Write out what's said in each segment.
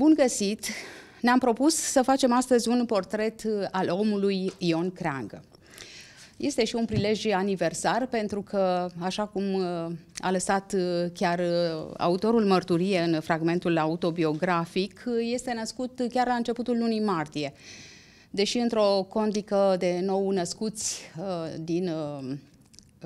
Bun găsit! Ne-am propus să facem astăzi un portret uh, al omului Ion Creangă. Este și un prilej aniversar pentru că, așa cum uh, a lăsat uh, chiar autorul mărturie în fragmentul autobiografic, este născut chiar la începutul lunii martie. Deși într-o condică de nou născuți din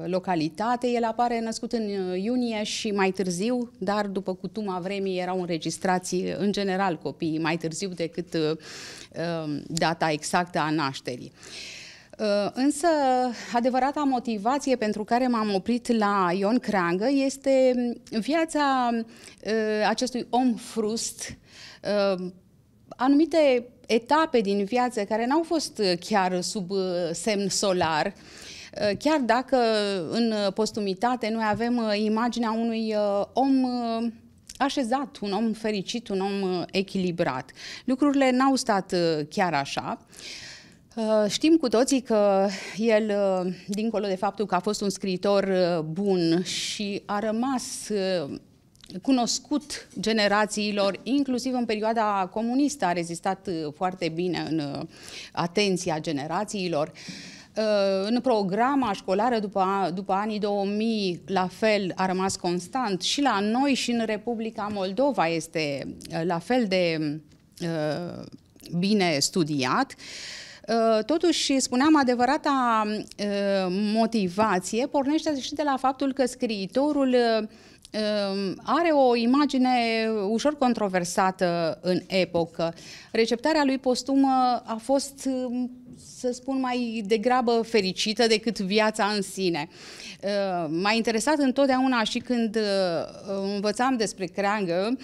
localitate. El apare născut în uh, iunie și mai târziu, dar după cutuma vremii erau înregistrați uh, în general copiii mai târziu decât uh, data exactă a nașterii. însă, adevărata motivație pentru care m-am oprit la Ion Creangă este mm, viața acestui om frust, anumite etape din viață care n-au fost chiar sub semn solar, Eh, chiar dacă în eh, postumitate noi avem eh, imaginea unui om așezat, un om fericit, un om echilibrat. Lucrurile n-au stat chiar așa. Știm cu toții că el, dincolo de faptul că a fost un scriitor bun și a rămas cunoscut generațiilor, inclusiv în perioada comunistă, a rezistat foarte bine în atenția generațiilor. Uh, în programa școlară după, după anii 2000, la fel, a rămas constant și la noi și în Republica Moldova este uh, la fel de uh, bine studiat. Uh, totuși, spuneam, adevărata motivație pornește și de la faptul că scriitorul um, are o imagine ușor controversată în epocă. Receptarea lui postumă a fost um, să spun mai degrabă fericită decât viața în sine. Uh, m-a interesat întotdeauna și când uh, învățam despre creangă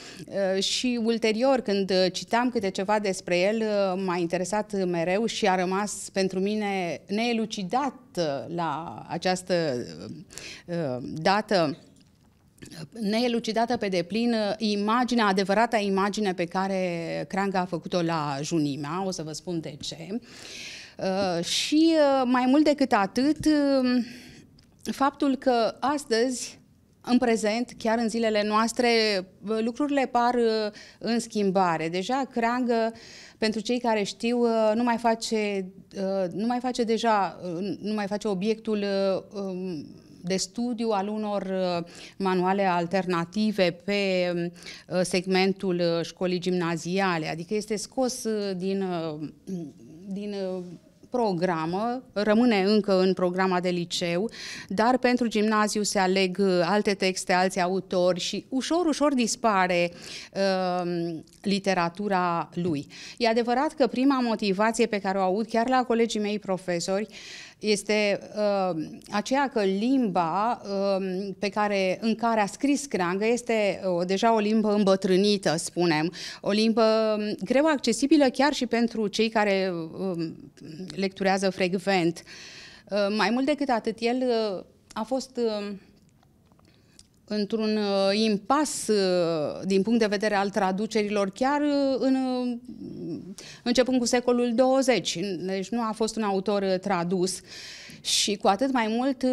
uh, și ulterior când citeam câte ceva despre el, m-a interesat mereu și a rămas pentru mine neelucidat la această dată neelucidată pe deplin imaginea, adevărata imagine pe care Cranga a făcut-o la Junimea, o să vă spun de ce. Uh, și uh, mai mult decât atât, um, faptul că astăzi în prezent, chiar în zilele noastre, uh, lucrurile par în schimbare. Deja creangă, pentru cei care știu, nu mai face, nu mai face deja, nu mai face obiectul um, de studiu al unor manuale alternative pe um, segmentul școlii gimnaziale, adică este scos din, din programă, rămâne încă în programa de liceu, dar pentru gimnaziu se aleg uh, alte texte, alți autori și ușor, ușor dispare uh, literatura lui. E adevărat că prima motivație pe care o aud chiar la colegii mei profesori este uh, aceea că limba uh, pe care, în care a scris Creangă este uh, deja o limbă îmbătrânită, spunem, o limbă um, greu accesibilă chiar și pentru cei care uh, lecturează frecvent. Uh, mai mult decât atât, el uh, a fost uh, într-un uh, impas uh, din punct de vedere al traducerilor, chiar uh, în, începând cu secolul 20. Deci nu a fost un autor tradus. Și cu atât mai mult,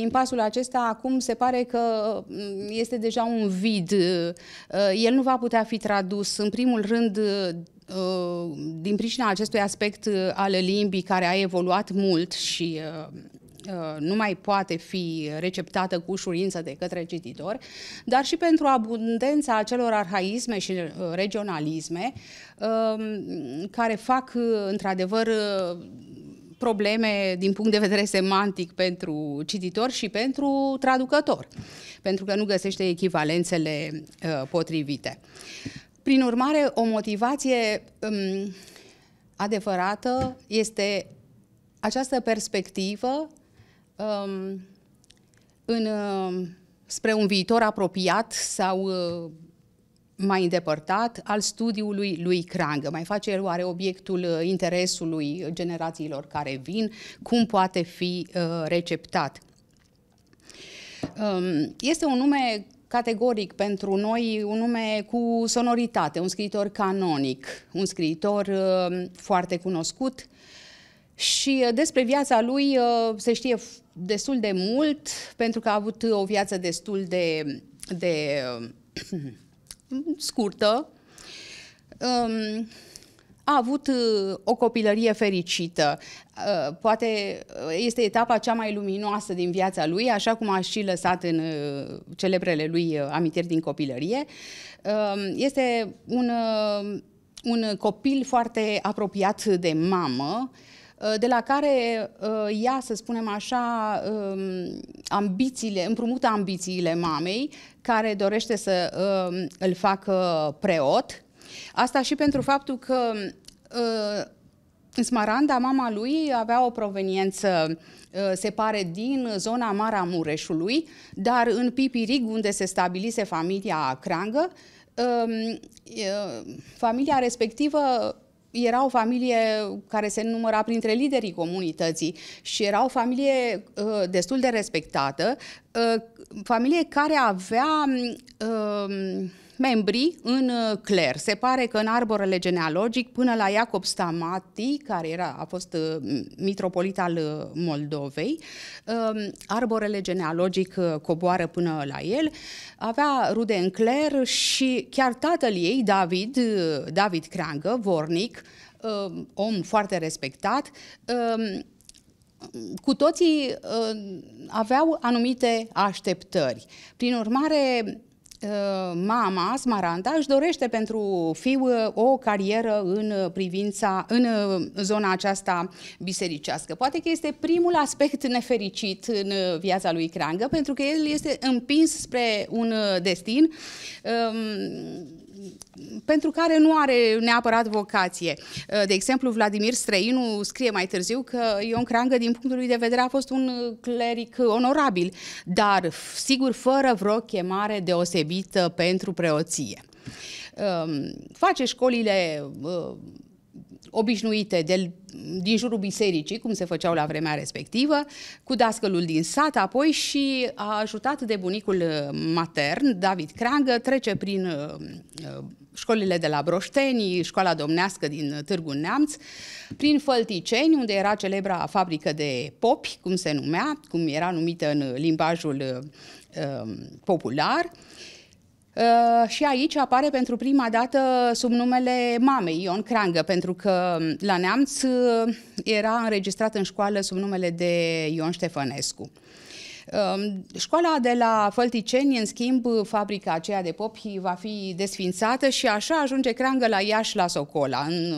impasul acesta acum se pare că este deja un vid. El nu va putea fi tradus, în primul rând, din pricina acestui aspect al limbii care a evoluat mult și Uh, nu mai poate fi receptată cu ușurință de către cititor, dar și pentru abundența acelor arhaisme și uh, regionalisme um, care fac, uh, într-adevăr, probleme din punct de vedere semantic pentru cititor și pentru traducător, pentru că nu găsește echivalențele potrivite. Prin urmare, o motivație um, adevărată este această perspectivă um, în, uh, spre un viitor apropiat sau uh, mai îndepărtat al studiului lui Crangă. Mai face el oare obiectul uh, interesului generațiilor care vin? Cum poate fi uh, receptat? Um, este un nume categoric pentru noi, un nume cu sonoritate, un scriitor canonic, un scriitor uh, foarte cunoscut, uh, și uh, despre viața lui uh, se știe destul de mult, pentru că a avut o viață destul de, de uh, scurtă. Um, a avut o copilărie fericită. Poate este etapa cea mai luminoasă din viața lui, așa cum a și lăsat în celebrele lui amintiri din copilărie. Um, este un un copil foarte apropiat de mamă, Uh, de la care uh, ia să spunem așa, um, ambițiile, împrumută ambițiile mamei, care dorește să um, îl facă preot. Asta și pentru faptul că uh, în Smaranda, mama lui avea o proveniență, se pare, din zona Mureșului, dar în Pipirig, unde se stabilise familia Crangă, um, familia respectivă era o familie care se număra printre liderii comunității și era o familie uh, destul de respectată, uh, familie care avea uh, Membri în uh, cler. Se pare că în arborele genealogic, până la Iacob Stamati, care era, a fost uh, mitropolit al uh, Moldovei, um, arborele genealogic coboară până la el, avea rude în cler și chiar tatăl ei, David, David Creangă, vornic, um, om foarte respectat, um, cu toții aveau anumite așteptări. Prin urmare, Uh, mama, Smaranta, își dorește pentru fiu uh, o carieră în uh, privința, în zona aceasta bisericească. Poate că este primul aspect nefericit în viața lui Creangă, pentru că el este împins spre un destin um, pentru care nu are neapărat vocație. Uh, de exemplu, Vladimir Străinu scrie mai târziu că Ion Crangă, din punctul lui de vedere, a fost un cleric onorabil, dar sigur fără vreo chemare deosebită pentru preoție. Um, face școlile uh, obișnuite de din jurul bisericii, cum se făceau la vremea respectivă, cu dascălul din sat apoi și a ajutat de bunicul uh, matern, David Creangă, trece prin uh, uh, școlile de la Broșteni, școala domnească din Târgu Neamț, prin Fălticeni, unde era celebra fabrică de popi, cum se numea, cum era numită în limbajul uh, popular, uh, Uh, și aici apare pentru prima dată sub numele mamei Ion Crangă, pentru că la Neamț uh, era înregistrat în școală sub numele de Ion Ștefănescu. Um, școala de la Fălticeni, în schimb, fabrica aceea de popi va fi desfințată și așa ajunge Crangă la Iași la Socola. În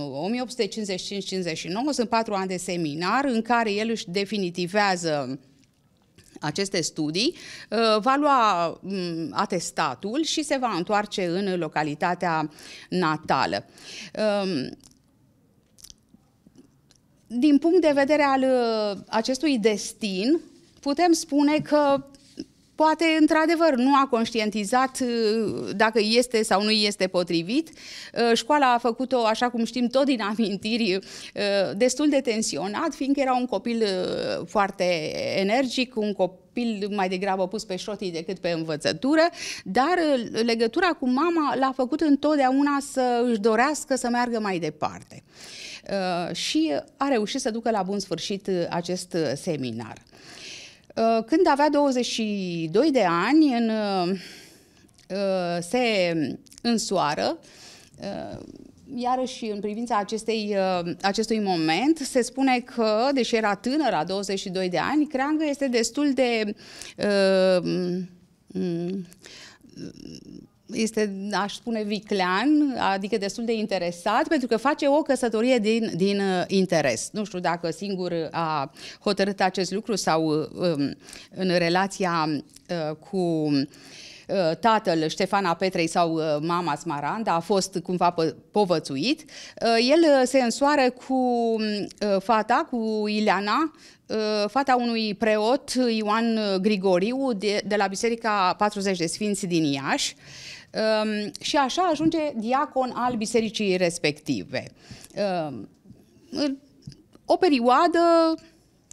1855-59 sunt patru ani de seminar în care el își definitivează aceste studii, uh, va lua mm, atestatul și se va întoarce în localitatea natală um, din punct de vedere al uh, acestui destin, putem spune că poate, într-adevăr, nu a conștientizat uh, dacă este sau nu este potrivit. Uh, școala a făcut-o, așa cum știm, tot din amintiri, uh, destul de tensionat, fiindcă era un copil foarte energic, un copil mai degrabă pus pe șotii decât pe învățătură, dar legătura cu mama l-a făcut întotdeauna să își dorească să meargă mai departe. Și a reușit să ducă la bun sfârșit acest seminar. Uh, când avea 22 de ani, în, uh, uh, se însoară, iarăși în privința acestei, acestui moment, se spune că, deși era tânăr, la 22 de ani, Creangă este destul de... Uh, mm, este, aș spune, viclean, adică destul de interesat, pentru că face o căsătorie din, din uh, interes. Nu știu dacă singur a hotărât acest lucru sau um, în relația uh, cu uh, tatăl Ștefana Petrei sau mama Smaranda a fost cumva povățuit. El se însoară cu um, fata, cu Ileana, fata unui preot, Ioan Grigoriu, de, de la Biserica 40 de Sfinți din Iași. Ehm, și așa ajunge diacon al bisericii respective. Ehm, o perioadă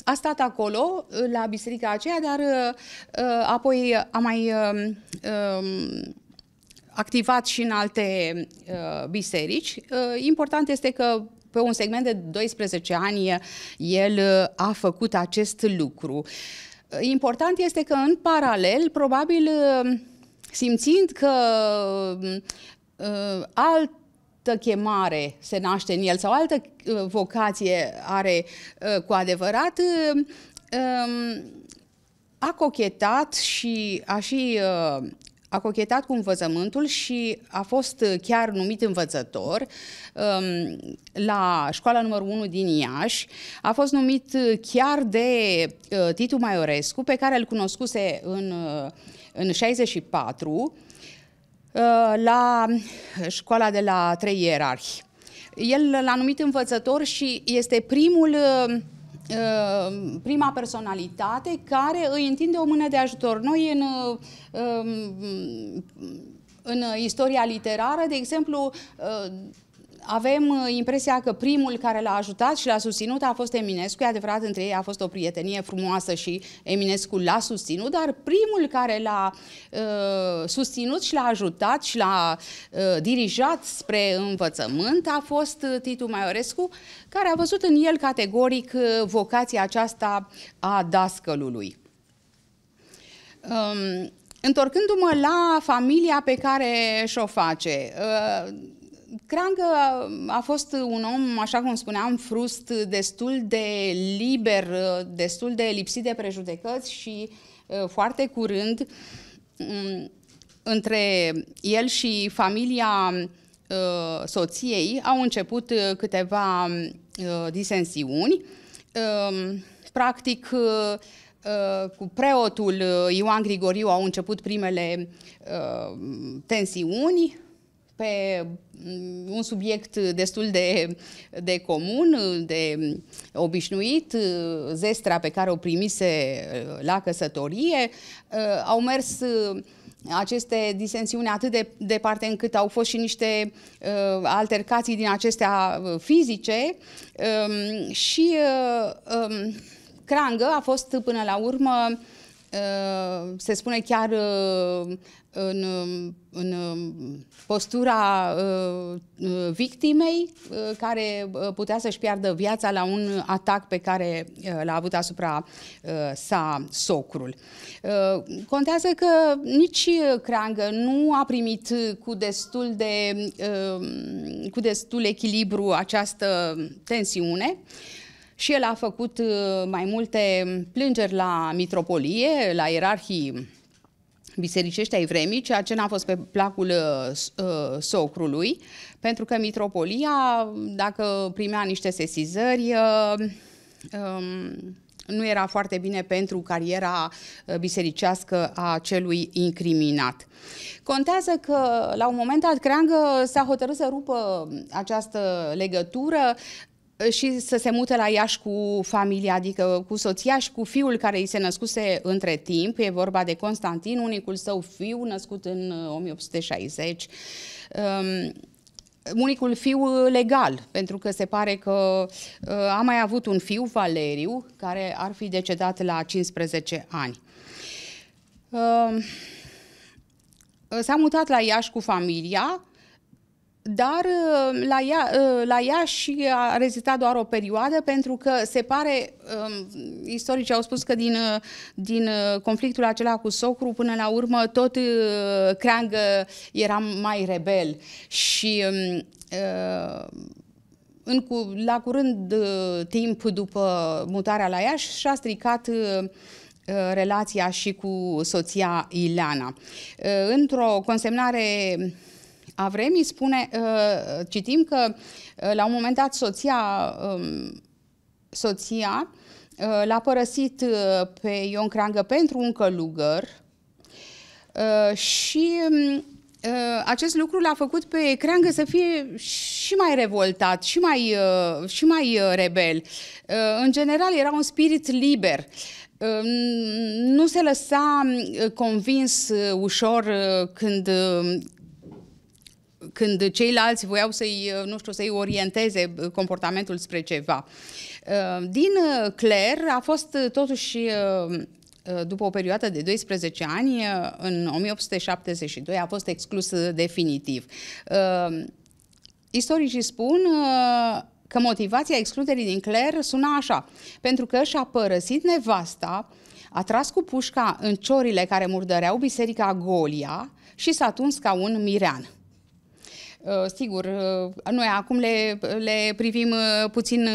a stat acolo, la biserica aceea, dar eh, apoi a mai ehm, activat și în alte eh, biserici. Eh, important este că pe un segment de 12 ani el a făcut acest lucru. Important este că în paralel, probabil simțind că uh, alt chemare se naște în el sau altă uh, vocație are uh, cu adevărat, uh, um, a cochetat și a și a cochetat cu învățământul și a fost chiar numit învățător um, la școala numărul 1 din Iași. A fost numit chiar de Titu Maiorescu, pe care îl cunoscuse în în 64 uh, la școala de la trei ierarhi. El l-a numit învățător și este primul uh, uh, prima personalitate care îi întinde o mână de ajutor. Noi în, um, în istoria literară, de exemplu, avem uh, impresia că primul care l-a ajutat și l-a susținut a fost Eminescu. E adevărat, între ei a fost o prietenie frumoasă și Eminescu l-a susținut, dar primul care l-a uh, susținut și l-a ajutat și l-a uh, dirijat spre învățământ a fost uh, Titu Maiorescu, care a văzut în el categoric uh, vocația aceasta a dascălului. Um, Întorcându-mă la familia pe care și-o face, uh, Cream a fost un om, așa cum spuneam, frust, destul de liber, destul de lipsit de prejudecăți și uh, foarte curând mm, între el și familia uh, soției au început uh, câteva disensiuni. Um, practic, cu preotul Ioan Grigoriu au început primele tensiuni, pe mm, un subiect destul de, de comun, de mm, obișnuit, mm, zestra pe care o primise la căsătorie. Au mers aceste disensiuni atât de departe încât au fost și niște uh, altercații din acestea fizice um, și uh, um, Crangă a fost până la urmă uh, Uh, se spune chiar uh, în, în postura uh, victimei care putea să-și piardă viața la un atac pe care l-a avut asupra sa socrul. Contează că nici Creangă nu a primit cu destul de cu destul echilibru această tensiune și el a făcut uh, mai multe plângeri la mitropolie, la ierarhii bisericești ai vremii, ceea ce n-a fost pe placul uh, uh, socrului, pentru că mitropolia, dacă primea niște sesizări, um, nu era foarte bine pentru cariera bisericească a celui incriminat. Contează că la un moment dat Creangă s-a hotărât să rupă această legătură și să se mute la Iași cu familia, adică cu soția și cu fiul care îi se născuse între timp. E vorba de Constantin, unicul său fiu, născut în 1860. Uh, um, unicul fiu uh, legal, pentru că se pare că uh, a mai avut un fiu, Valeriu, care ar fi decedat la 15 ani. Uh, s-a mutat la Iași cu familia, dar uh, la ea, uh, la ea și a rezistat doar o perioadă pentru că se pare, um, istoricii au spus că din, uh, din conflictul acela cu socru până la urmă tot Creangă era mai rebel și um, în, la curând timp după mutarea la Iași și-a stricat relația și cu soția Ileana. Într-o consemnare Avremi spune, uh, citim că uh, la un moment dat soția, um, soția uh, l-a părăsit pe Ion Creangă pentru un călugăr și um, acest lucru l-a făcut pe Creangă să fie și mai revoltat, și mai, și mai rebel. În general, era un spirit liber. Nu se lăsa convins ușor când când ceilalți voiau să-i, nu știu, să-i orienteze comportamentul spre ceva. Uh, din uh, Claire a fost uh, totuși după o perioadă de 12 ani, în 1872, a fost exclus definitiv. Istoricii spun că motivația excluderii din Claire suna așa, pentru că și-a părăsit nevasta, a tras cu pușca în ciorile care murdăreau biserica Golia și s-a tuns ca un mirean. Uh, sigur, uh, noi acum le, le privim uh, puțin,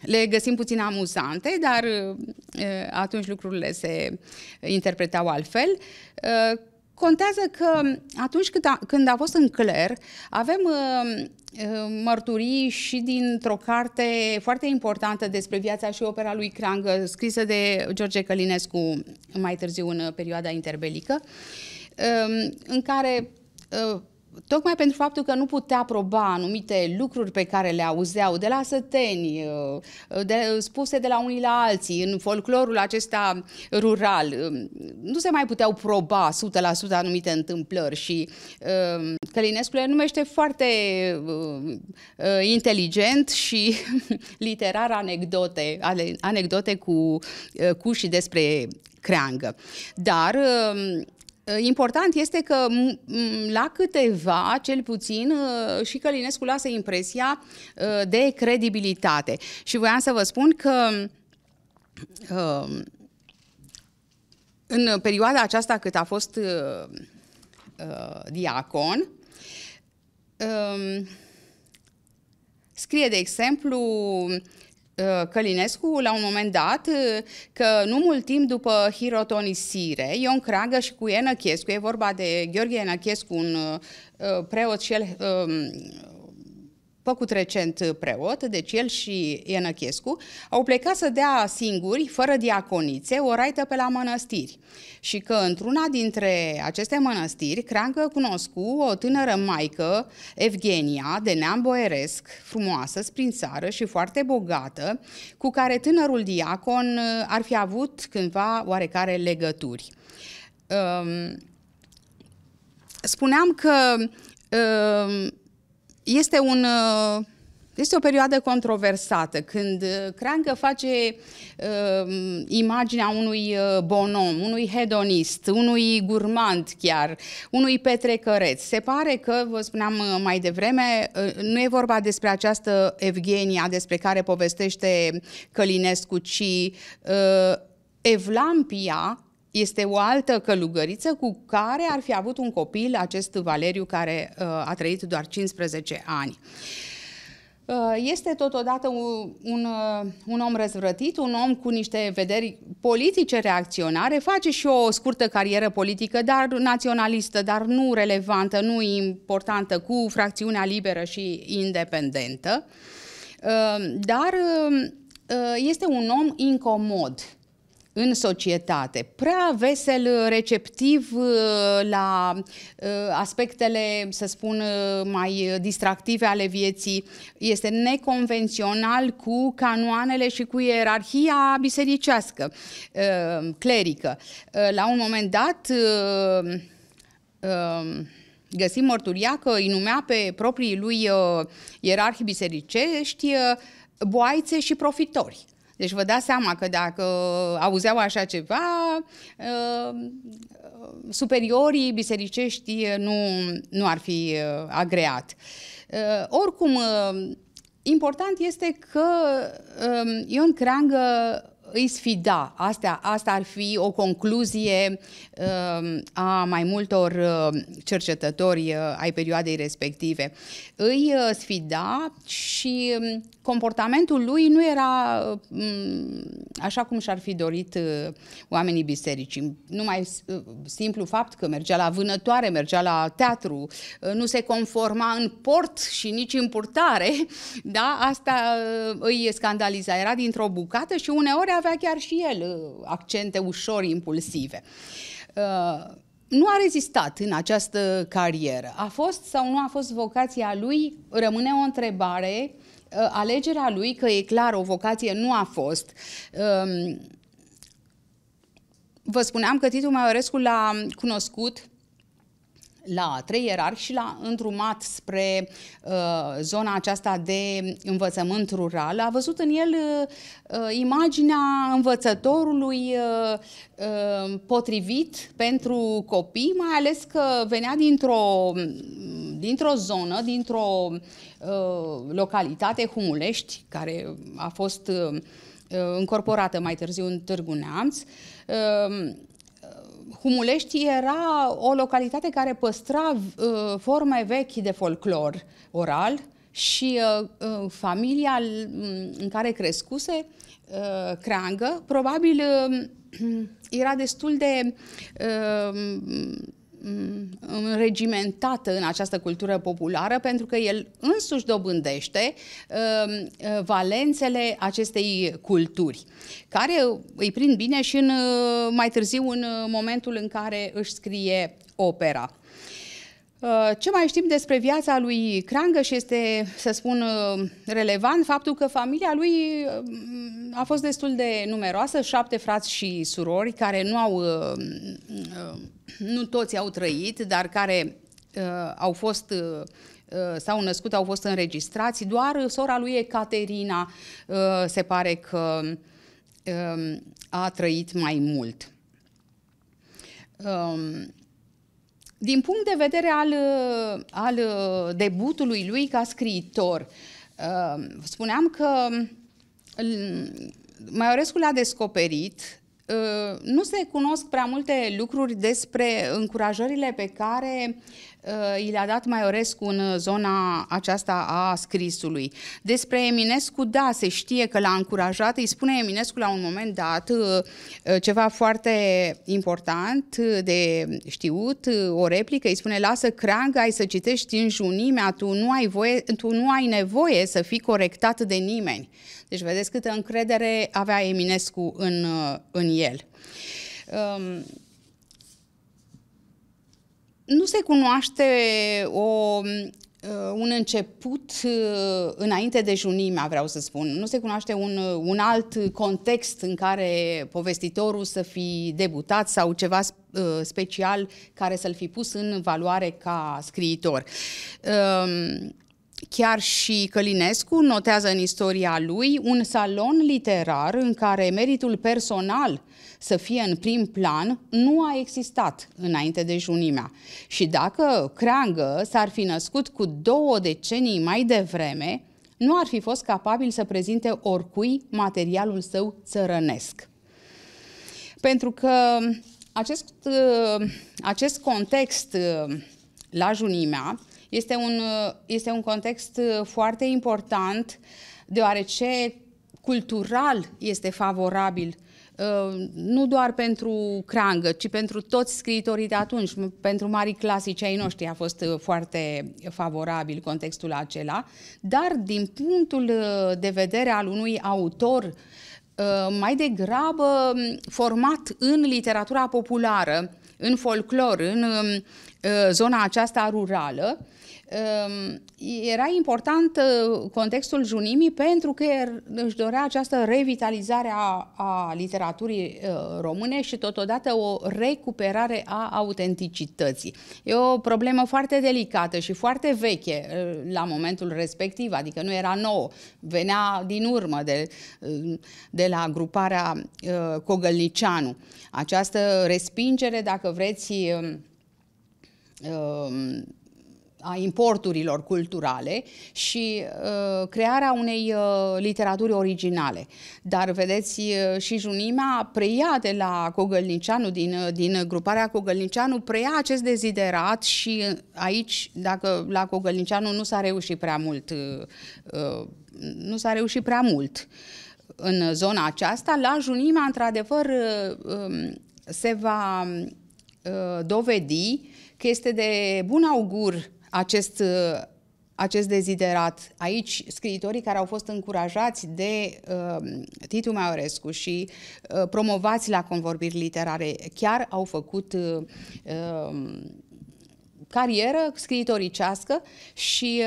le găsim puțin amuzante, dar atunci lucrurile se interpretau altfel. Contează că atunci când a, când a fost în Cler, avem mărturii și dintr-o carte foarte importantă despre viața și opera lui Crangă, scrisă de George Călinescu mai târziu în perioada interbelică, um, în care tocmai pentru faptul că nu putea proba anumite lucruri pe care le auzeau de la săteni, uh, uh, de, uh, spuse de la unii la alții, în folclorul acesta rural, nu se mai puteau proba 100% anumite întâmplări și Călinescu le numește foarte inteligent și literar anecdote, anecdote cu, cu și despre creangă. Dar Eh, important este că la câteva, cel puțin, eh, și Călinescu lasă impresia eh, de credibilitate. Și voiam să vă spun că în perioada aceasta cât a fost diacon, scrie, de exemplu, Uh, Călinescu, la un moment dat, uh, că nu mult timp după hirotonisire, Ion Cragă și cu Enăchescu, e vorba de Gheorghe Enăchescu, un uh, preot și el um, făcut recent preot, deci el și Ienăchescu, au plecat să dea singuri, fără diaconițe, o raită pe la mănăstiri. Și că într-una dintre aceste mănăstiri, Creangă cunoscu o tânără maică, Evgenia, de neam boeresc, frumoasă, sprințară și foarte bogată, cu care tânărul diacon uh, ar fi avut cândva oarecare legături. Um, spuneam că um, este un... Uh, este o perioadă controversată, când uh, Creangă face uh, imaginea unui uh, bonom, unui hedonist, unui gurmand chiar, unui petrecăreț. Se pare că, vă spuneam uh, mai devreme, nu e vorba despre această Evgenia despre care povestește Călinescu, ci uh, Evlampia este o altă călugăriță cu care ar fi avut un copil, acest Valeriu, care uh, a trăit doar 15 ani. Uh, este totodată un, un, uh, un om răzvrătit, un om cu niște vederi politice reacționare, face și o scurtă carieră politică, dar naționalistă, dar nu relevantă, nu importantă, cu fracțiunea liberă și independentă. Dar este un om incomod în societate, prea vesel, uh, receptiv uh, la uh, aspectele, să spun, mai distractive ale vieții, este neconvențional cu canoanele și cu ierarhia bisericească, clerică. La un moment dat, um, găsim mărturia că îi numea pe proprii lui ierarhi bisericești boaițe și profitori. Deci vă dați seama că dacă auzeau așa ceva, uh, superiorii bisericești nu, nu ar fi uh, agreat. Uh, oricum, important este că um, Ion Creangă îi sfida. Asta, asta ar fi o concluzie uh, a mai multor uh, cercetători uh, ai perioadei respective. Îi uh, sfida și um, comportamentul lui nu era uh, mm, așa cum și-ar fi dorit uh, oamenii bisericii. Numai uh, simplu fapt că mergea la vânătoare, mergea la teatru, nu se conforma în port și nici în purtare, da, asta îi scandaliza. Era dintr-o bucată și uneori avea chiar și el accente ușor impulsive nu a rezistat în această carieră. A fost sau nu a fost vocația lui, rămâne o întrebare Uh, alegerea lui, că e clar, o vocație nu a fost. Um, vă spuneam că Titu Maiorescu l-a cunoscut la trei ierarhi și l-a îndrumat spre uh, zona aceasta de învățământ rural. A văzut în el uh, imaginea învățătorului uh, uh, potrivit pentru copii, mai ales că venea dintr-o, dintr-o zonă, dintr-o uh, localitate, Humulești, care a fost uh, încorporată mai târziu în Târgu Neamț. Uh, Humulești era o localitate care păstra uh, forme vechi de folclor oral și uh, uh familia mm, în care crescuse, uh, Creangă, probabil uh, era destul de uh, Mm, înregimentată în această cultură populară pentru că el însuși dobândește um, uh, valențele acestei culturi, care îi prind bine și în, uh, mai târziu în uh, momentul în care își scrie opera. Uh, ce mai știm despre viața lui și este, să spun, uh, relevant faptul că familia lui uh, a fost destul de numeroasă, șapte frați și surori care nu au, nu toți au trăit, dar care au fost s-au născut, au fost înregistrați, doar sora lui Ecaterina se pare că um, a trăit mai mult. Um, din punct de vedere al, uh, al uh, debutului lui ca scriitor, uh, spuneam că Maiorescu l-a descoperit nu se cunosc prea multe lucruri despre încurajările pe care Uh, i le-a dat Maiorescu în uh, zona aceasta a scrisului. Despre Eminescu, da, se știe că l-a încurajat, îi spune Eminescu la un moment dat uh, ceva foarte important de știut, o replică, îi spune, lasă creangă, ai să citești în junimea, tu nu ai, voie, tu nu ai nevoie să fii corectat de nimeni. Deci vedeți câtă încredere avea Eminescu în, în el. Um, nu se cunoaște o, uh, un început uh, înainte de junimea, vreau să spun. Nu se cunoaște un, uh, un alt context în care povestitorul să fi debutat sau ceva special care să-l fi pus în valoare ca scriitor. Um, chiar și Călinescu notează în istoria lui un salon literar în care meritul personal să fie în prim plan nu a existat înainte de junimea. Și dacă Creangă s-ar fi născut cu două decenii mai devreme, nu ar fi fost capabil să prezinte oricui materialul său țărănesc. Pentru că acest, acest context la junimea este un, este un context foarte important deoarece cultural este favorabil Uh, nu doar pentru Crangă, ci pentru toți scriitorii de atunci, pentru mari clasici ai noștri a fost uh, foarte favorabil contextul acela, dar din punctul uh, de vedere al unui autor mai degrabă format în literatura populară, în folclor, în zona aceasta rurală, Ehm, era important uh, contextul junimii pentru că er, își dorea această revitalizare a, a literaturii uh, române și totodată o recuperare a autenticității. E o problemă foarte delicată și foarte veche uh, la momentul respectiv, adică nu era nouă, venea din urmă de, de la gruparea Cogălnicianu. Această respingere, dacă vreți, a importurilor culturale și uh, crearea unei uh, literaturi originale. Dar, vedeți, uh, și Junimea preia de la Cogălnicianu, din, uh, din gruparea Cogălnicianu, preia acest deziderat și uh, aici, dacă la Cogălnicianu nu s-a reușit prea mult, uh, nu s-a reușit prea mult în zona aceasta, la Junima, într-adevăr, uh, um, se va dovedi că este de bun augur acest, uh, acest deziderat. Aici, scriitorii care au fost încurajați de uh, Titu Maiorescu și uh, promovați la convorbiri literare, chiar au făcut uh, uh, carieră scriitoricească și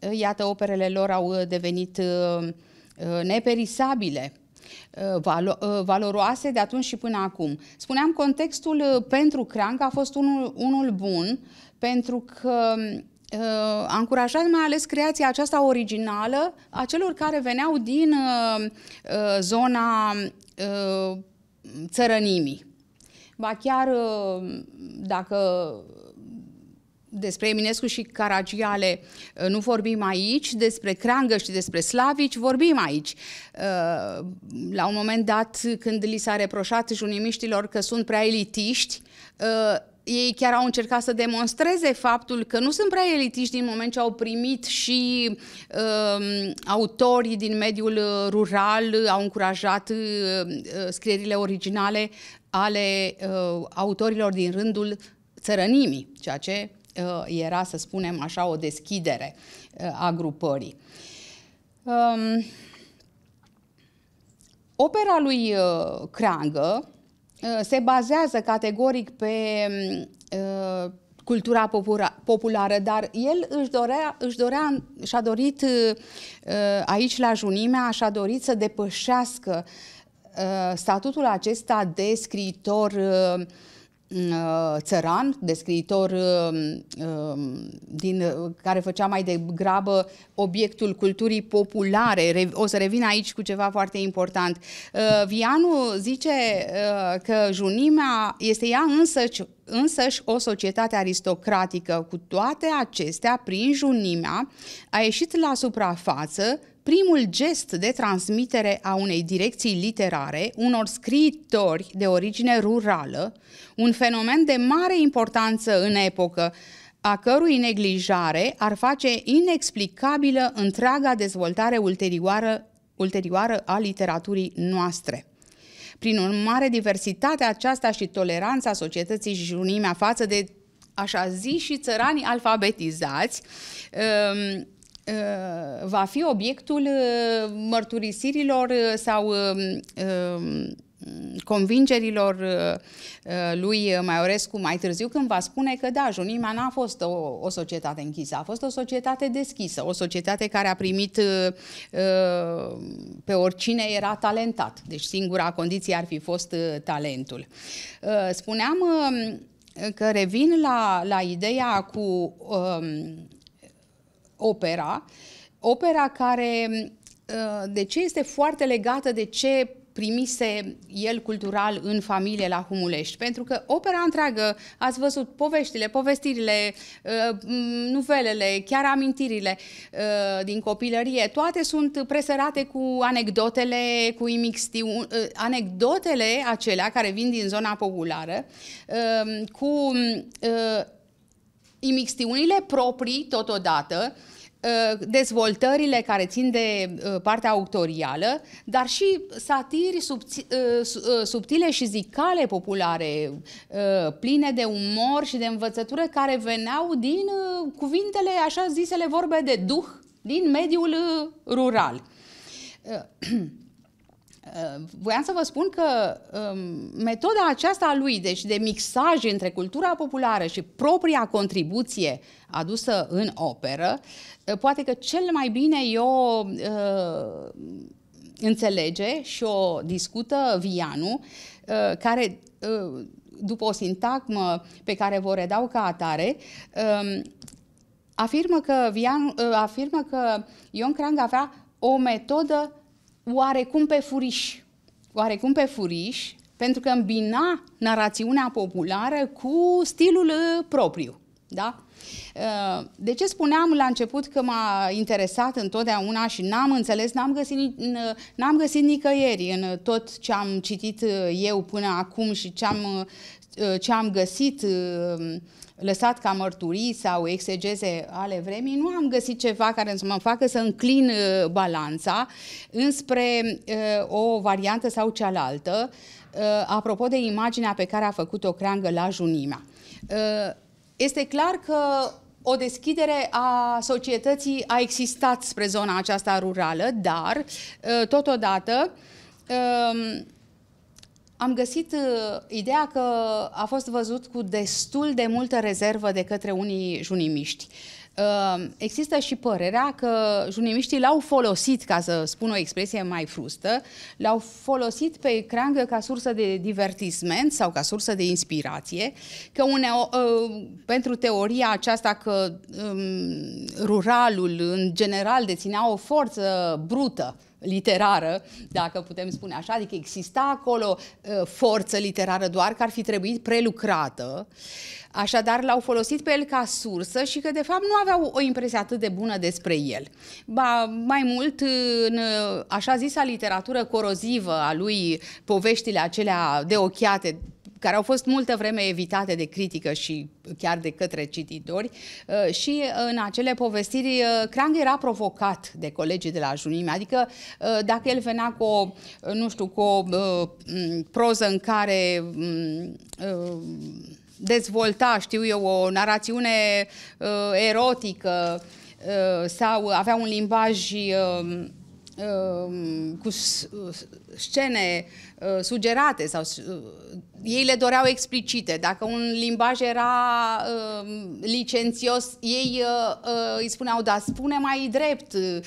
uh, iată, operele lor au uh, devenit uh, uh neperisabile valo valoroase de atunci și până acum. Spuneam, contextul pentru Creang a fost unul, unul bun uh, pentru că uh, a încurajat mai ales creația aceasta originală a celor care veneau din uh, uh, zona țărănimii. Ba chiar dacă despre Eminescu și Caragiale nu vorbim aici, despre Creangă și despre Slavici vorbim aici. La un moment dat, când li s-a reproșat junimiștilor că sunt prea elitiști, ei chiar au încercat să demonstreze faptul că nu sunt prea elitiști din moment ce au primit și uh, autorii din mediul uh, rural, au încurajat uh, uh, scrierile originale ale uh, autorilor din rândul țărănimii, ceea ce uh, era, să spunem așa, o deschidere uh, a grupării. Um, opera lui uh, Creangă, Uh, se bazează categoric pe mm, uh, cultura popura, populară, dar el își dorea, își dorea și-a dorit uh, uh, aici la Junimea, și-a dorit să depășească uh, statutul acesta de scriitor uh, Uh, țăran, de scriitor uh, um, din, uh, care făcea mai degrabă obiectul culturii populare. O să revin aici cu ceva foarte important. Vianu zice că junimea este ea însăși însăși o societate aristocratică. Cu toate acestea, prin junimea, a ieșit la suprafață primul gest de transmitere a unei direcții literare unor scriitori de origine rurală, un fenomen de mare importanță în epocă, a cărui neglijare ar face inexplicabilă întreaga dezvoltare ulterioară, ulterioară a literaturii noastre. Prin urmare, diversitatea aceasta și toleranța societății și unimea față de așa zi și țăranii alfabetizați, um, Uh, va fi obiectul uh, mărturisirilor uh, sau um, um, convingerilor lui Maiorescu mai târziu când va spune că da, Junima n-a fost o, o societate închisă, a fost o societate deschisă, o societate care a primit pe oricine era talentat. Deci singura condiție ar fi fost talentul. Spuneam um, că revin la, la ideea cu opera, opera care uh, de ce este foarte legată de ce primise el cultural în familie la Humulești. Pentru că opera întreagă, ați văzut poveștile, povestirile, uh, nuvelele, chiar amintirile uh, din copilărie, toate sunt presărate cu anecdotele, cu imixtiu, anecdotele acelea care vin din zona populară, cu imixtiunile proprii totodată, ă, dezvoltările care țin de ă, partea autorială, dar și satiri subți, ă, subtile și zicale populare, pline de umor și de învățătură care veneau din cuvintele, așa zisele vorbe de duh, din mediul rural. Uh, voiam să vă spun că um, metoda aceasta a lui, deci de mixaj între cultura populară și propria contribuție adusă în operă, uh, poate că cel mai bine eu uh, înțelege și o discută Vianu, uh, care uh, după o sintagmă pe care vă redau ca atare, uh, afirmă că, Vianu, uh, afirmă că Ion Crang avea o metodă oarecum pe furiș. Oarecum pe furiș, pentru că îmbina narațiunea populară cu stilul uh, propriu. Da? Uh, de ce spuneam la început că m-a interesat întotdeauna și n-am înțeles, n-am găsit, n-am găsit nicăieri în tot ce am citit uh, eu până acum și ce am Uh, ce am găsit uh, lăsat ca mărturii sau exegeze ale vremii, nu am găsit ceva care să mă facă să înclin uh, balanța înspre o variantă sau cealaltă, apropo de imaginea pe care a făcut-o creangă la Junimea. Este clar că o deschidere a societății a existat spre zona aceasta rurală, dar totodată am găsit uh, ideea că a fost văzut cu destul de multă rezervă de către unii junimiști. Uh, există și părerea că junimiștii l-au folosit, ca să spun o expresie mai frustă, l-au folosit pe Creangă ca sursă de divertisment sau ca sursă de inspirație, că uneo, uh, pentru teoria aceasta că um, ruralul în general deținea o forță brută, literară, dacă putem spune așa, adică exista acolo ă, forță literară, doar că ar fi trebuit prelucrată, așadar l-au folosit pe el ca sursă și că de fapt nu aveau o impresie atât de bună despre el. Ba, mai mult, în așa zisa literatură corozivă a lui, poveștile acelea de ochiate care au fost multă vreme evitate de critică și chiar de către cititori uh, și uh, în acele povestiri Crang uh, era provocat de colegii de la Junime, adică dacă el venea cu o, nu știu, cu o proză în care dezvolta, știu eu, o narațiune erotică sau avea un limbaj cu scene uh, sugerate sau uh, ei le doreau explicite. Dacă un limbaj era uh, licențios, ei uh, uh, îi spuneau, da, spune mai drept, uh,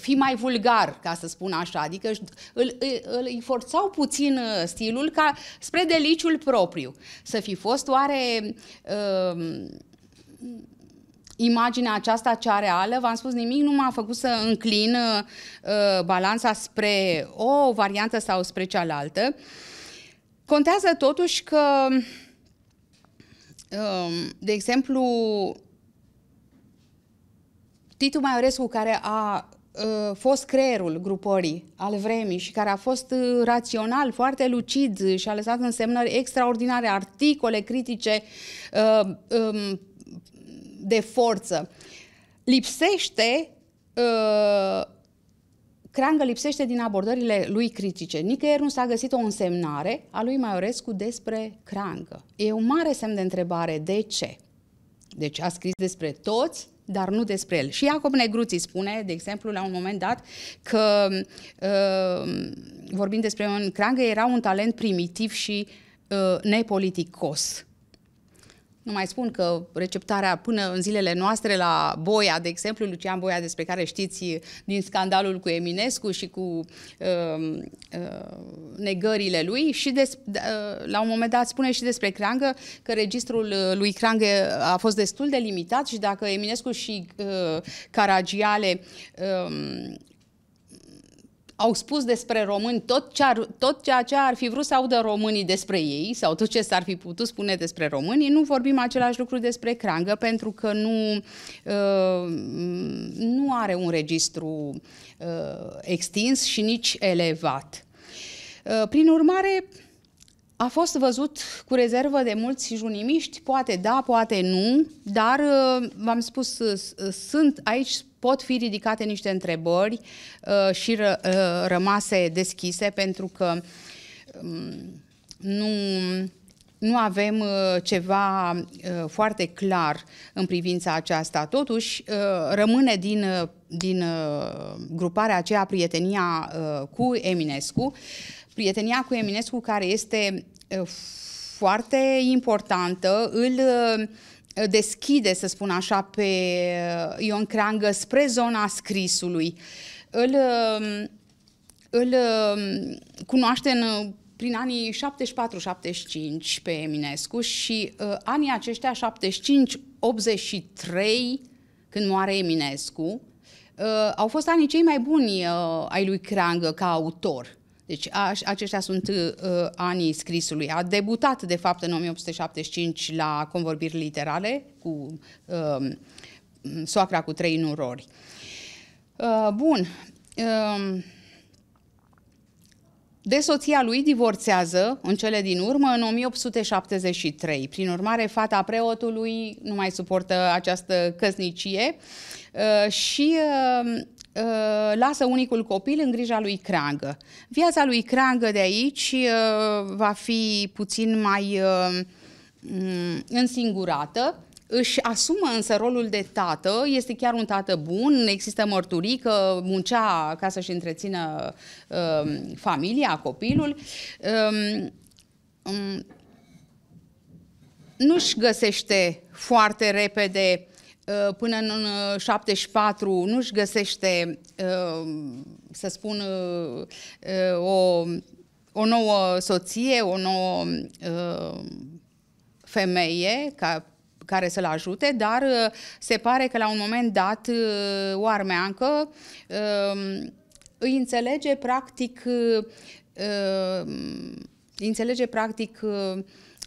fi mai vulgar, ca să spun așa. Adică îl, îl, îi forțau puțin uh, stilul ca spre deliciul propriu. Să fi fost oare... Uh, imaginea aceasta cea reală, v-am spus nimic, nu m-a făcut să înclin uh, balanța spre o variantă sau spre cealaltă. Contează totuși că, um, de exemplu, Titu Maiorescu, care a uh, fost creierul grupării al vremii și care a fost uh, rațional, foarte lucid și a lăsat însemnări extraordinare, articole critice, uh, um, de forță. Lipsește uh, Creangă lipsește din abordările lui critice. Nicăieri nu s-a găsit o însemnare a lui Maiorescu despre Creangă. E un mare semn de întrebare. De ce? Deci a scris despre toți, dar nu despre el. Și Iacob Negruții spune, de exemplu, la un moment dat, că uh, vorbind despre un Creangă, era un talent primitiv și uh, nepoliticos. Nu mai spun că receptarea până în zilele noastre la Boia, de exemplu, Lucian Boia, despre care știți din scandalul cu Eminescu și cu uh, uh, negările lui, și des, da, uh, la un moment dat spune și despre Creangă că registrul lui Creangă a fost destul de limitat și dacă Eminescu și uh, Caragiale uh, au spus despre români tot, ce ar, tot ceea ce ar fi vrut să audă românii despre ei sau tot ce s-ar fi putut spune despre românii, nu vorbim același lucru despre Crangă pentru că nu, uh, nu are un registru uh, extins și nici elevat. Uh, prin urmare, a fost văzut cu rezervă de mulți junimiști, poate da, poate nu, dar uh, v-am spus, uh, uh, sunt aici, pot fi ridicate niște întrebări și rămase deschise pentru că um, nu, nu avem ceva foarte clar în privința aceasta. Totuși, rămâne din, din gruparea aceea prietenia cu Eminescu prietenia cu Eminescu, care este uh, foarte importantă, îl uh, deschide, să spun așa, pe uh, Ion Creangă spre zona scrisului. Îl, um, îl um, cunoaște în prin anii 74-75 pe Eminescu și uh, anii aceștia 75-83, când moare Eminescu, uh, au fost anii cei mai buni uh, ai lui Creangă ca autor. Deci a, aceștia sunt uh, uh, anii scrisului. A debutat, de fapt, în 1875 la convorbiri literale cu uh, soacra cu trei nurori. Uh, bun. Uh, de soția lui divorțează în cele din urmă în 1873. Prin urmare, fata preotului nu mai suportă această căsnicie uh, și uh, Uh, lasă unicul copil în grija lui Creangă. Viața lui Creangă de aici uh, va fi puțin mai uh, mm, însingurată, își asumă însă rolul de tată, este chiar un tată bun, există mărturii că muncea ca să-și întrețină familia, copilul. Um, um, nu-și găsește foarte repede Uh, până în 74 uh, nu-și găsește, uh, să spun, o, o nouă soție, o nouă femeie ca, care să-l ajute, dar se pare că la un moment dat o armeancă îi înțelege practic îi înțelege practic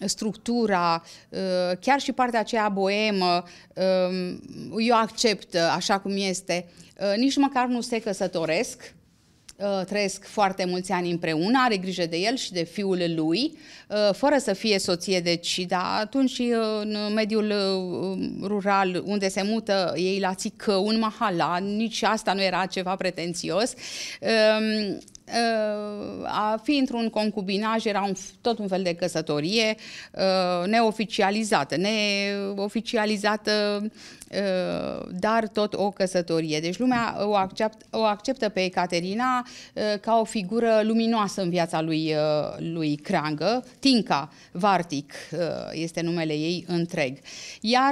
structura, uh, chiar și partea aceea boemă, um, eu accept uh, așa cum este. Uh, nici măcar nu se căsătoresc, trăiesc foarte mulți ani împreună, are grijă de el și de fiul lui, fără să fie soție, deci, dar atunci în mediul rural unde se mută ei la țică, un mahala, nici asta nu era ceva pretențios. Um, Uh, a fi într-un concubinaj era un, tot un fel de căsătorie uh, neoficializată, neoficializată Uh, dar tot o căsătorie. Deci lumea o, accept, o acceptă pe Caterina uh, ca o figură luminoasă în viața lui, uh, lui Crangă. Tinca Vartic este numele ei întreg. Iar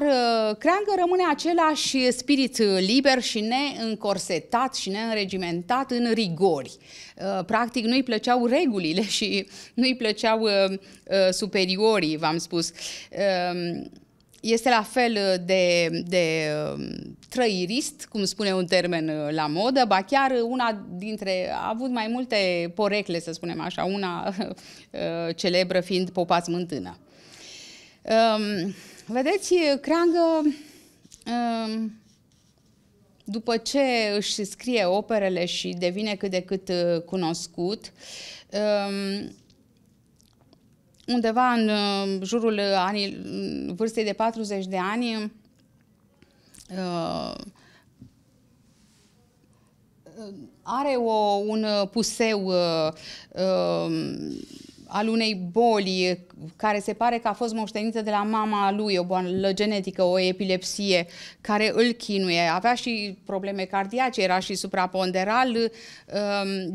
Crangă rămâne același spirit liber și neîncorsetat și neînregimentat în rigori. Practic nu-i plăceau regulile și nu-i plăceau superiorii, v-am spus este la fel uh, de, de um, trăirist, cum spune un termen uh, la modă, ba chiar una dintre, a avut mai multe porecle, să spunem așa, una uh, celebră fiind Popaț Mântână. Um, vedeți, Creangă, um, după ce își scrie operele și devine cât de cât cunoscut, undeva în uh, jurul anii, vârstei de 40 de ani, uh, are o, un puseu uh, al unei boli care se pare că a fost moștenită de la mama lui, o boală genetică, o epilepsie care îl chinuie. Avea și probleme cardiace, era și supraponderal, um,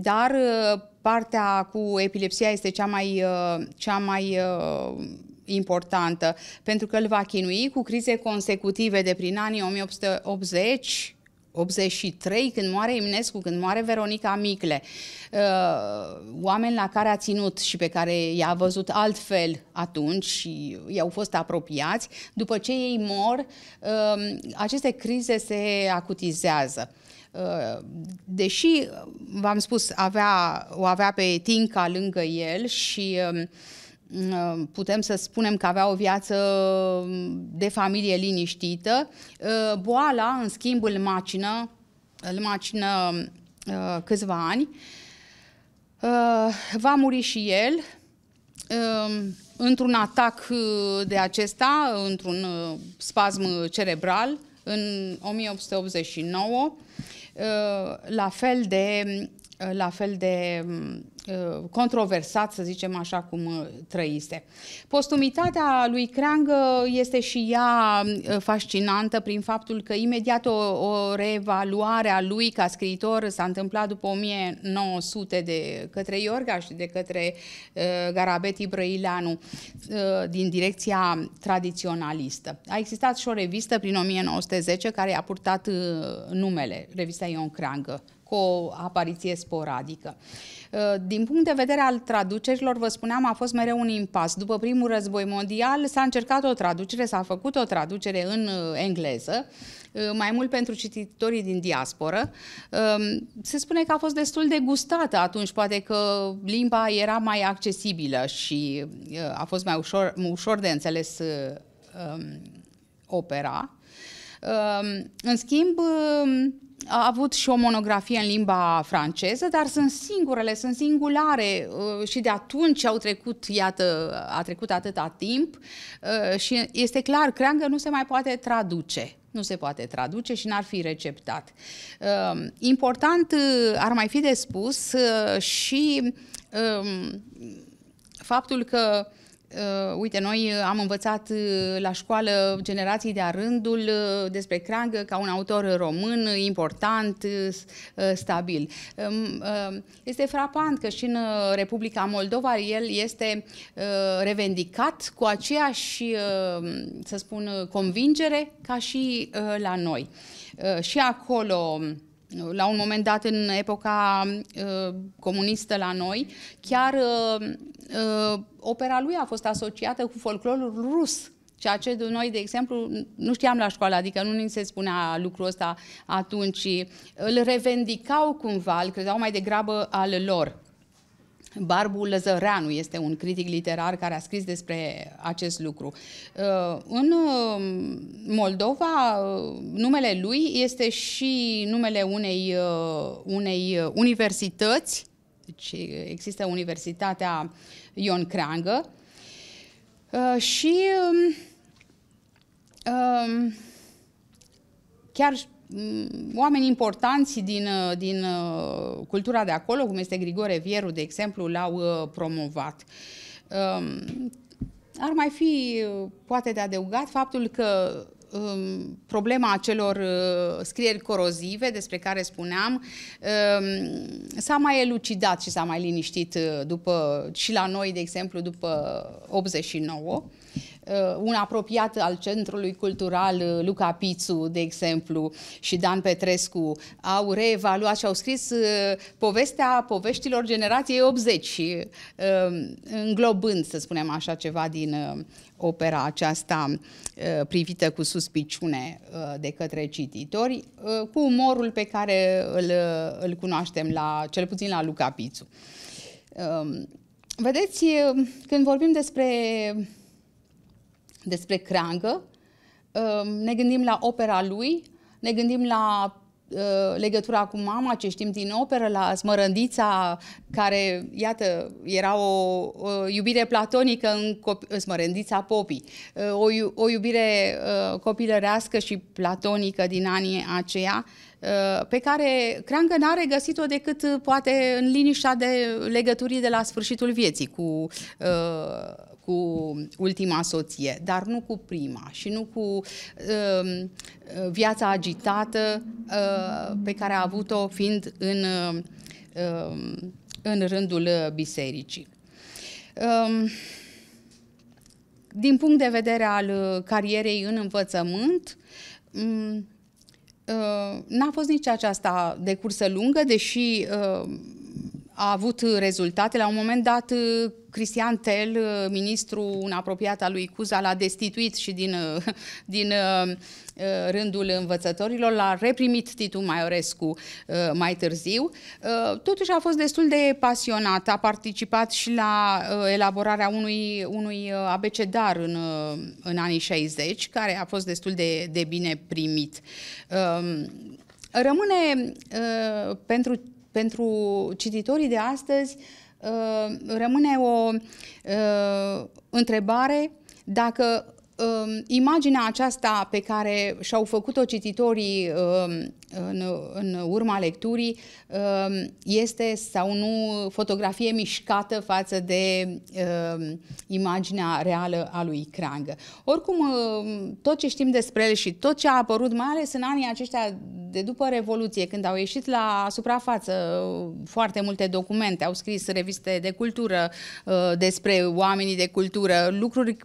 dar uh, partea cu epilepsia este cea mai, uh, cea mai uh, importantă, pentru că îl va chinui cu crize consecutive de prin anii 1880 83, când moare Imnescu, când moare Veronica Micle, uh, oameni la care a ținut și pe care i-a văzut altfel atunci și i-au fost apropiați, după ce ei mor, uh, aceste crize se acutizează. Uh, deși, v-am spus, avea, o avea pe Tinca lângă el și uh, Mm, putem să spunem că avea o viață mm, de familie liniștită. Uh, boala, în schimb, îl macină, îl macină uh, câțiva ani. Uh, va muri și el într-un atac de acesta, într-un spasm cerebral, în 1889, la fel de, la fel de mm, Uh, controversat, să zicem așa cum uh, trăise. Postumitatea lui Creangă uh, este și ea fascinantă prin faptul că imediat o, o reevaluare a lui ca scriitor s-a întâmplat după 1900 de către Iorga și de către uh, Garabeti Brăileanu uh, din direcția tradiționalistă. A existat și o revistă prin 1910 care a purtat uh, numele, revista Ion Creangă, cu o apariție sporadică. Uh, din punct de vedere al traducerilor, vă spuneam, a fost mereu un impas. După primul război mondial s-a încercat o traducere, s-a făcut o traducere în uh, engleză, uh, mai mult pentru cititorii din diasporă. Um, se spune că a fost destul de gustată atunci, poate că limba era mai accesibilă și a fost mai ușor, ușor de înțeles um, opera. Um, în schimb, a avut și o monografie în limba franceză, dar sunt singurele, sunt singulare uh, și de atunci au trecut, iată, a trecut atâta timp uh, și este clar, Creangă nu se mai poate traduce nu se poate traduce și n-ar fi receptat. Uh, important ar mai fi de spus și um, faptul că Uh, uite, noi uh, am învățat uh, la școală generații de-a rândul uh, despre Crang ca un autor român important, stabil. Um, este frapant că și în Republica Moldova el este revendicat cu aceeași, să spun, convingere ca și la noi. Și acolo la un moment dat în epoca uh, comunistă la noi, chiar uh, uh, opera lui a fost asociată cu folclorul rus. Ceea ce noi, de exemplu, nu știam la școală, adică nu ni se spunea lucrul ăsta atunci. Îl revendicau cumva, îl credeau mai degrabă al lor. Barbu Lăzăreanu este un critic literar care a scris despre acest lucru. Uh, în um, Moldova, uh, numele lui este și numele unei, uh, unei universități, deci există Universitatea Ion Creangă, și um, um, chiar Mm, oameni importanți din, uh, din uh, cultura de acolo, cum este Grigore Vieru, de exemplu, l-au uh, promovat. Um, ar mai fi poate de adăugat faptul că um, problema acelor scrieri corozive despre care spuneam um, s-a mai elucidat și s-a mai liniștit după, și la noi, de exemplu, după 89. Uh, un apropiat al Centrului Cultural, uh, Luca Pițu, de exemplu, și Dan Petrescu, au reevaluat și au scris uh, povestea poveștilor generației 80, înglobând, să spunem așa, ceva din opera aceasta privită cu suspiciune de către cititori, cu umorul pe care îl, îl cunoaștem, la, cel puțin la Luca Pițu. Um, vedeți, când vorbim despre despre Creangă, ehm, ne gândim la opera lui, ne gândim la ehm, legătura cu mama, ce știm din operă, la Smărândița, care, iată, era o, o iubire platonică în copi- Smărândița Popi, ehm, o, o iubire copilărească și platonică din anii aceia, pe care Creangă n-a regăsit-o decât poate în liniștea de legăturii de la sfârșitul vieții cu uh, cu ultima soție, dar nu cu prima și nu cu uh, viața agitată uh, pe care a avut-o fiind în, uh, în rândul bisericii. Um, din punct de vedere al carierei în învățământ, um, uh, n-a fost nici aceasta de cursă lungă, deși uh, a avut uh, rezultate. La un moment dat, uh, Cristian Tel, uh, ministru un apropiat al lui Cuza, l-a destituit și din, din rândul învățătorilor, l-a reprimit Titu Maiorescu mai târziu. Totuși a fost destul de pasionat, a participat și la elaborarea unui, unui abecedar în, în anii 60, care a fost destul de, de bine primit. Um, rămâne uh, pentru pentru cititorii de astăzi uh, rămâne o uh, întrebare dacă um, imaginea aceasta pe care și-au făcut-o cititorii um, în, în urma lecturii um, este sau nu fotografie mișcată față de um, imaginea reală a lui Crangă. Oricum, um, tot ce știm despre el și tot ce a apărut, mai ales în anii aceștia de după Revoluție, când au ieșit la suprafață foarte multe documente, au scris reviste de cultură uh, despre oamenii de cultură, lucruri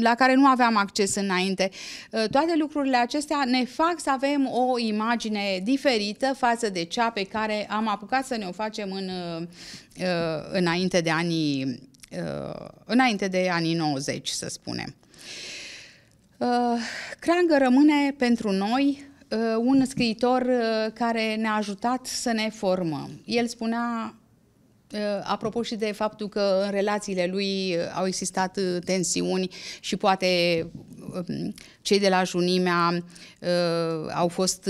la care nu aveam acces înainte. Uh, toate lucrurile acestea ne fac să avem o imagine diferită față de cea pe care am apucat să ne o facem în, uh, uh, înainte de anii înainte de anii 90, să spunem. Crangă rămâne pentru noi un scriitor care ne-a ajutat să ne formăm. El spunea Eh, apropo și de faptul că în relațiile lui eh, au existat eh, tensiuni și poate ehm, cei de la Junimea au fost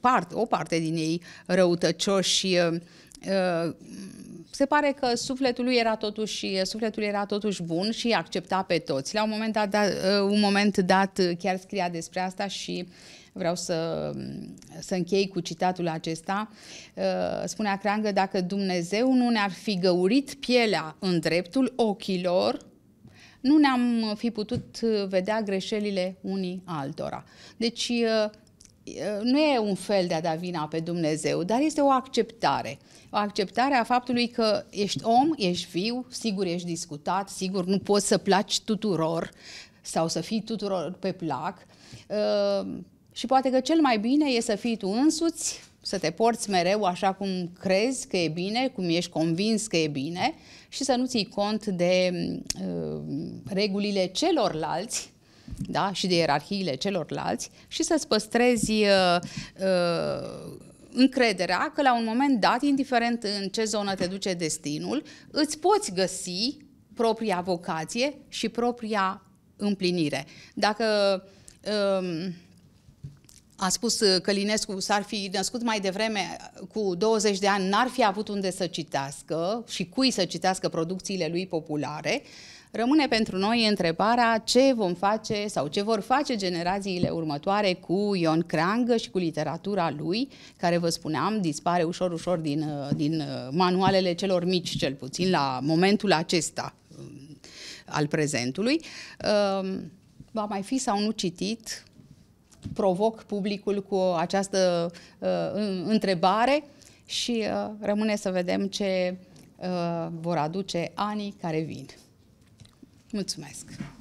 part, o parte din ei răutăcioși se pare că sufletul lui era totuși, sufletul era totuși bun și accepta pe toți. La un moment dat, da, un moment dat chiar scria despre asta și vreau să, să închei cu citatul acesta, uh, spunea Creangă, dacă Dumnezeu nu ne-ar fi găurit pielea în dreptul ochilor, nu ne-am fi putut vedea greșelile unii altora. Deci uh, uh, nu e un fel de a da vina pe Dumnezeu, dar este o acceptare. O acceptare a faptului că ești om, ești viu, sigur ești discutat, sigur nu poți să placi tuturor sau să fii tuturor pe plac, și poate că cel mai bine e să fii tu însuți, să te porți mereu așa cum crezi că e bine, cum ești convins că e bine și să nu ții cont de uh, regulile celorlalți da? și de ierarhiile celorlalți și să-ți păstrezi uh, uh, încrederea că la un moment dat, indiferent în ce zonă te duce destinul, îți poți găsi propria vocație și propria împlinire. Dacă uh, a spus uh, Călinescu, s-ar fi născut mai devreme uh, cu 20 de ani, n-ar fi avut unde să citească și cui să citească producțiile lui populare, rămâne pentru noi întrebarea ce vom face sau ce vor face generațiile următoare cu Ion Creangă și cu literatura lui, care, vă spuneam, dispare ușor, ușor din, uh, din manualele celor mici, cel puțin la momentul acesta um, al prezentului. Um, va mai fi sau nu citit, provoc publicul cu această uh, întrebare și uh, rămâne să vedem ce uh, vor aduce anii care vin. Mulțumesc!